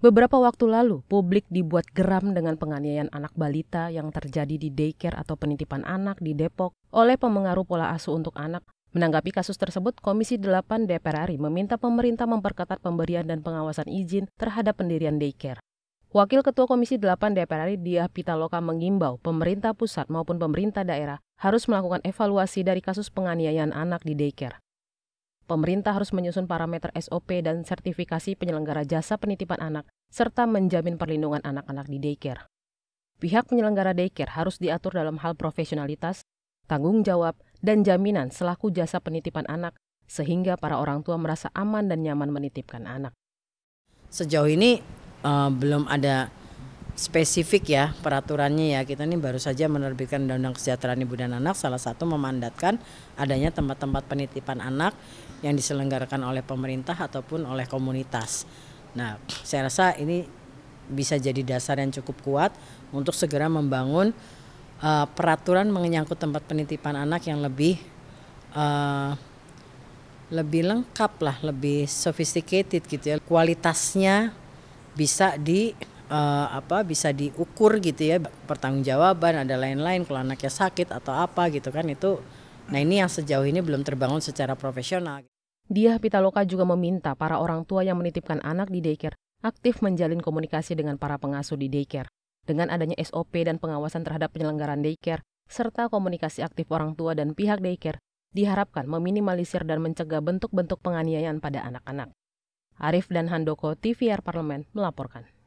Beberapa waktu lalu, publik dibuat geram dengan penganiayaan anak balita yang terjadi di daycare atau penitipan anak di Depok oleh pemengaruh pola asuh untuk anak. Menanggapi kasus tersebut, Komisi 8 DPR RI meminta pemerintah memperketat pemberian dan pengawasan izin terhadap pendirian daycare. Wakil Ketua Komisi 8 DPR RI Diah Pitaloka mengimbau pemerintah pusat maupun pemerintah daerah harus melakukan evaluasi dari kasus penganiayaan anak di daycare. Pemerintah harus menyusun parameter SOP dan sertifikasi penyelenggara jasa penitipan anak, serta menjamin perlindungan anak-anak di daycare. Pihak penyelenggara daycare harus diatur dalam hal profesionalitas, tanggung jawab, dan jaminan selaku jasa penitipan anak, sehingga para orang tua merasa aman dan nyaman menitipkan anak. Sejauh ini uh, belum ada spesifik ya peraturannya ya kita ini baru saja menerbitkan Undang-Undang Kesejahteraan Ibu dan Anak salah satu memandatkan adanya tempat-tempat penitipan anak yang diselenggarakan oleh pemerintah ataupun oleh komunitas. Nah, saya rasa ini bisa jadi dasar yang cukup kuat untuk segera membangun uh, peraturan menyangkut tempat penitipan anak yang lebih uh, lebih lengkap lah, lebih sophisticated gitu ya. Kualitasnya bisa di uh, apa bisa diukur gitu ya pertanggungjawaban ada lain-lain kalau anaknya sakit atau apa gitu kan itu nah ini yang sejauh ini belum terbangun secara profesional. Dia Pitaloka juga meminta para orang tua yang menitipkan anak di daycare aktif menjalin komunikasi dengan para pengasuh di daycare. Dengan adanya SOP dan pengawasan terhadap penyelenggaraan daycare, serta komunikasi aktif orang tua dan pihak daycare, diharapkan meminimalisir dan mencegah bentuk-bentuk penganiayaan pada anak-anak. Arif dan Handoko, TVR Parlemen, melaporkan.